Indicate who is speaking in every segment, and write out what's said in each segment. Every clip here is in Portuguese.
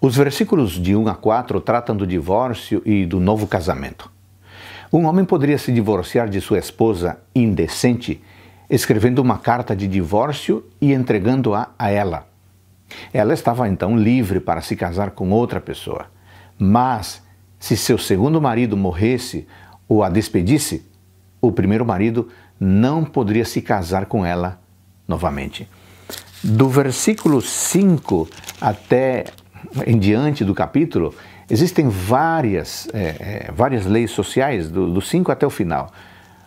Speaker 1: Os versículos de 1 a 4 tratam do divórcio e do novo casamento. Um homem poderia se divorciar de sua esposa indecente escrevendo uma carta de divórcio e entregando-a a ela. Ela estava então livre para se casar com outra pessoa. Mas, se seu segundo marido morresse ou a despedisse, o primeiro marido não poderia se casar com ela novamente. Do versículo 5 até em diante do capítulo, existem várias, é, é, várias leis sociais, do 5 até o final.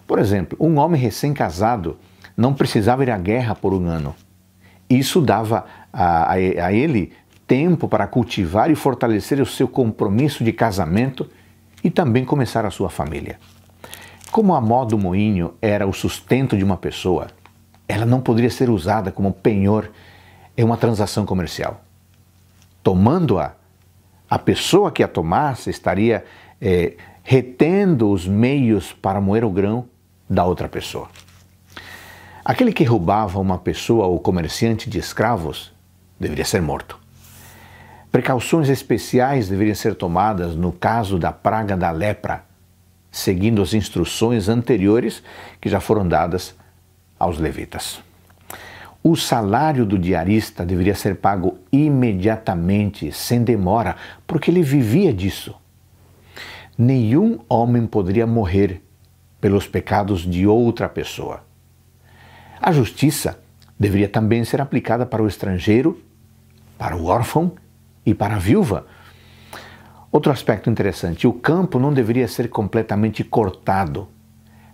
Speaker 1: Por exemplo, um homem recém-casado não precisava ir à guerra por um ano. Isso dava a, a, a ele tempo para cultivar e fortalecer o seu compromisso de casamento e também começar a sua família. Como a mó do moinho era o sustento de uma pessoa, ela não poderia ser usada como penhor em uma transação comercial tomando-a, a pessoa que a tomasse estaria é, retendo os meios para moer o grão da outra pessoa. Aquele que roubava uma pessoa ou comerciante de escravos deveria ser morto. Precauções especiais deveriam ser tomadas no caso da praga da lepra, seguindo as instruções anteriores que já foram dadas aos levitas. O salário do diarista deveria ser pago imediatamente, sem demora, porque ele vivia disso. Nenhum homem poderia morrer pelos pecados de outra pessoa. A justiça deveria também ser aplicada para o estrangeiro, para o órfão e para a viúva. Outro aspecto interessante: o campo não deveria ser completamente cortado.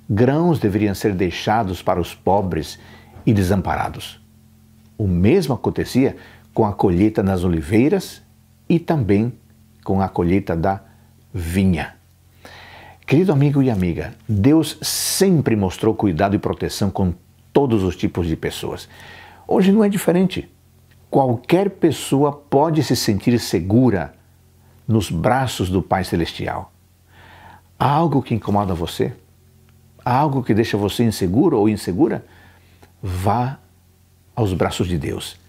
Speaker 1: Grãos deveriam ser deixados para os pobres e desamparados. O mesmo acontecia com a colheita nas oliveiras e também com a colheita da vinha. Querido amigo e amiga, Deus sempre mostrou cuidado e proteção com todos os tipos de pessoas. Hoje não é diferente. Qualquer pessoa pode se sentir segura nos braços do Pai Celestial. Há algo que incomoda você? Há algo que deixa você inseguro ou insegura? vá aos braços de Deus.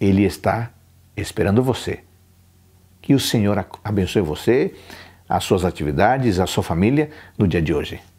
Speaker 1: Ele está esperando você. Que o Senhor abençoe você, as suas atividades, a sua família no dia de hoje.